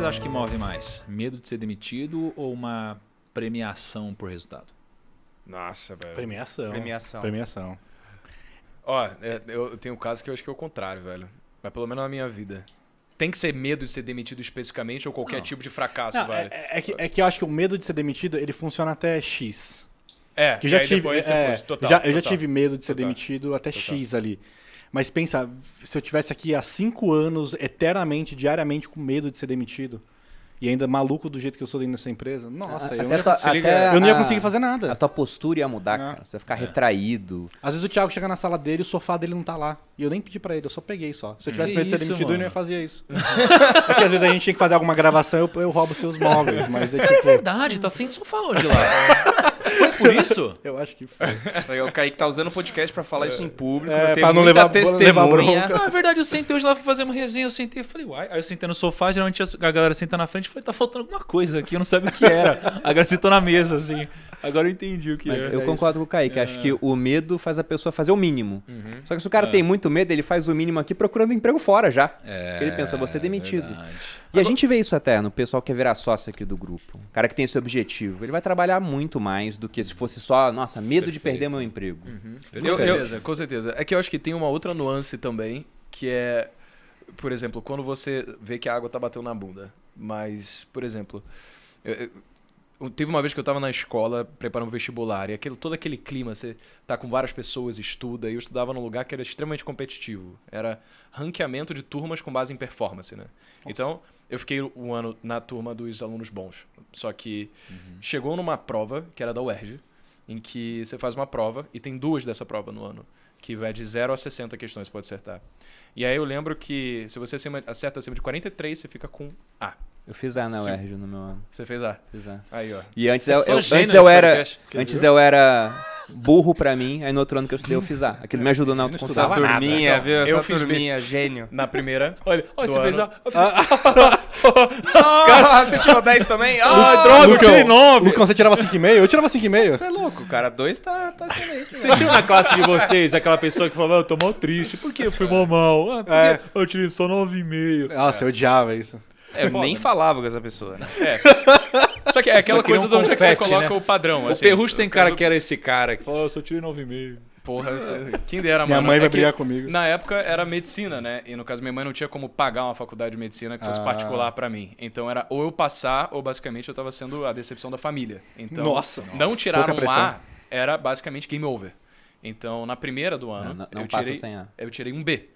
vocês acham que move mais? Medo de ser demitido ou uma premiação por resultado? Nossa, velho. Premiação. Premiação. Premiação. Ó, é, eu tenho um caso que eu acho que é o contrário, velho. Mas pelo menos na minha vida. Tem que ser medo de ser demitido especificamente ou qualquer não. tipo de fracasso, não, velho? É, é, que, é que eu acho que o medo de ser demitido, ele funciona até X. É, que já tive, é, total, já, total, eu já tive medo de ser total, demitido até X ali. Mas pensa, se eu tivesse aqui há cinco anos, eternamente, diariamente, com medo de ser demitido, e ainda maluco do jeito que eu sou dentro dessa empresa, nossa, eu, não, tua, ia, eu não ia conseguir fazer nada. A tua postura ia mudar, ah. cara. Você ia ficar é. retraído. Às vezes o Thiago chega na sala dele, o sofá dele não tá lá. E eu nem pedi para ele, eu só peguei só. Se eu tivesse medo de ser demitido, mano. eu não ia fazer isso. é que às vezes a gente tem que fazer alguma gravação, eu, eu roubo seus móveis. Mas é, cara, é tipo... é verdade, tá sem sofá hoje lá. Foi por isso? Eu acho que foi. O Kaique tá usando o podcast pra falar isso em público. É, pra não levar, testemunha. Não levar bronca. Não, na é verdade, eu sentei hoje lá pra fazer uma resenha, eu sentei e falei, uai. Aí eu sentei no sofá, geralmente a galera senta na frente e falei, tá faltando alguma coisa aqui, eu não sabia o que era. A galera sentou na mesa, assim. Agora eu entendi o que Mas é. eu é concordo com o Kaique. É. Acho que o medo faz a pessoa fazer o mínimo. Uhum. Só que se o cara é. tem muito medo, ele faz o mínimo aqui procurando emprego fora já. É, Porque ele pensa, você é, é demitido. Verdade. E a gente vê isso até no pessoal que é virar sócio aqui do grupo. O cara que tem esse objetivo, ele vai trabalhar muito mais do que se fosse só, nossa, medo Perfeito. de perder meu emprego. Uhum. Com eu, certeza, eu... com certeza. É que eu acho que tem uma outra nuance também, que é, por exemplo, quando você vê que a água tá batendo na bunda. Mas, por exemplo, Teve uma vez que eu estava na escola preparando o vestibular e aquele, todo aquele clima, você tá com várias pessoas, estuda, e eu estudava num lugar que era extremamente competitivo. Era ranqueamento de turmas com base em performance, né? Então, eu fiquei um ano na turma dos alunos bons. Só que uhum. chegou numa prova, que era da UERJ, em que você faz uma prova e tem duas dessa prova no ano, que vai de 0 a 60 questões você pode acertar. E aí eu lembro que se você acerta acima de 43, você fica com A. Eu fiz A na UERJ no meu ano. Você fez A? Fiz A. Aí, ó. E antes é eu, eu, antes eu era. antes viu? eu era burro pra mim, aí no outro ano que eu estudei eu fiz A. Aquilo me ajudou na autoconstava nada. Turminha, então, viu? Eu fiz turminha, gênio. Na primeira. Olha, olha você ano. fez A. Eu fiz... Ah, ah, ah, cara... você tirou 10 também? Ah, oh, droga, Lucão, eu tirei 9. Lucão, você tirava 5,5? Eu tirava 5,5. Você é louco, cara. 2 tá, tá excelente. Você tirou na classe de vocês aquela pessoa que falou, eu tô mal triste. Por que eu fui mal mal? Ah, é. Eu tirei só 9,5. Nossa, eu odiava isso. É, eu nem falava com essa pessoa. Né? É. Só que é aquela coisa um de onde confete, é que você coloca né? o padrão. O assim, Perrucho tem cara que era esse cara que falou, eu só tirei 9,5. Porra, quem dera, mano. Minha mãe é vai é brigar comigo. Na época era medicina, né? E no caso, minha mãe não tinha como pagar uma faculdade de medicina que fosse ah. particular para mim. Então era ou eu passar, ou basicamente eu tava sendo a decepção da família. Então, nossa, não nossa. um A, era basicamente game over. Então, na primeira do ano, não, não, não eu, tirei, eu tirei um B.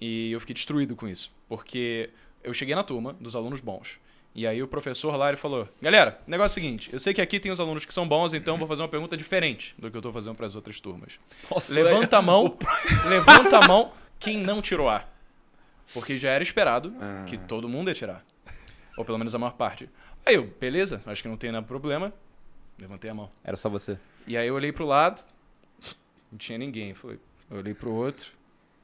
E eu fiquei destruído com isso. Porque eu cheguei na turma dos alunos bons. E aí o professor lá ele falou: "Galera, negócio é o seguinte, eu sei que aqui tem os alunos que são bons, então vou fazer uma pergunta diferente do que eu estou fazendo para as outras turmas. Nossa, é levanta é... a mão, levanta a mão quem não tirou A. Porque já era esperado ah. que todo mundo ia tirar. Ou pelo menos a maior parte. Aí eu, beleza, acho que não tem nada problema. Levantei a mão. Era só você. E aí eu olhei pro lado, não tinha ninguém. Falei, olhei pro outro,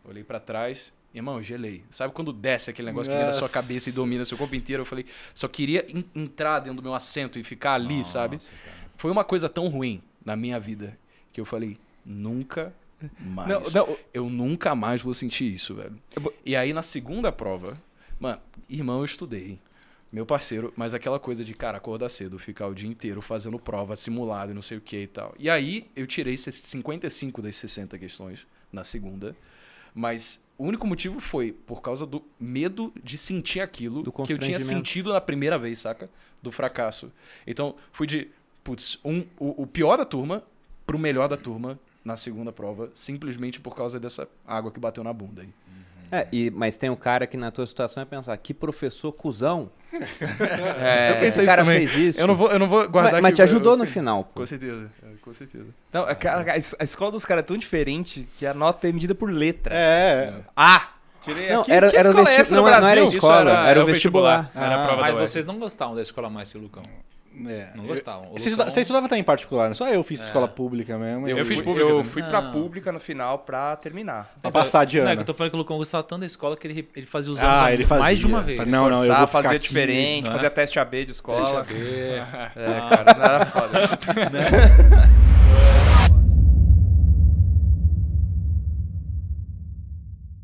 olhei para trás, Irmão, eu gelei. Sabe quando desce aquele negócio Nossa. que vem da sua cabeça e domina seu corpo inteiro? Eu falei, só queria entrar dentro do meu assento e ficar ali, Nossa, sabe? Cara. Foi uma coisa tão ruim na minha vida que eu falei, nunca mais. Não, não, eu nunca mais vou sentir isso, velho. E aí na segunda prova, mano, irmão, eu estudei. Meu parceiro, mas aquela coisa de, cara, acordar cedo, ficar o dia inteiro fazendo prova, simulado e não sei o que e tal. E aí eu tirei 55 das 60 questões na segunda, mas o único motivo foi por causa do medo de sentir aquilo que eu tinha sentido na primeira vez, saca? Do fracasso. Então, fui de, putz, um, o, o pior da turma pro melhor da turma na segunda prova, simplesmente por causa dessa água que bateu na bunda aí. É, e, mas tem um cara que na tua situação é pensar, que professor cuzão. é, eu pensei esse cara também. fez isso. Eu não vou, eu não vou guardar Mas, mas te ajudou eu, eu, no final. Com certeza, é, com certeza. Então, a, a, escola dos caras é tão diferente que a nota é medida por letra. É. é. Ah! Tirei não, aqui. era, que era o vestibular, não, não, era a escola, era, era, o vestibular. vestibular. Ah, era a prova mas ah. vocês não gostavam da escola mais que o Lucão. É, não gostavam. Você, estudava também em particular, né? Só eu fiz é. escola pública mesmo. Eu, eu fiz pública. Eu fui pra ah. pública no final pra terminar. Pra então, passar de ano. Não, é que eu tô falando que o Lucão gostava tanto da escola que ele, ele fazia os ah, anos ah, ele fazia. mais de uma vez. Não, não, eu vou fazer aqui, diferente, é? fazer teste AB de escola. Teste AB. É, ah. cara, não era foda. Né?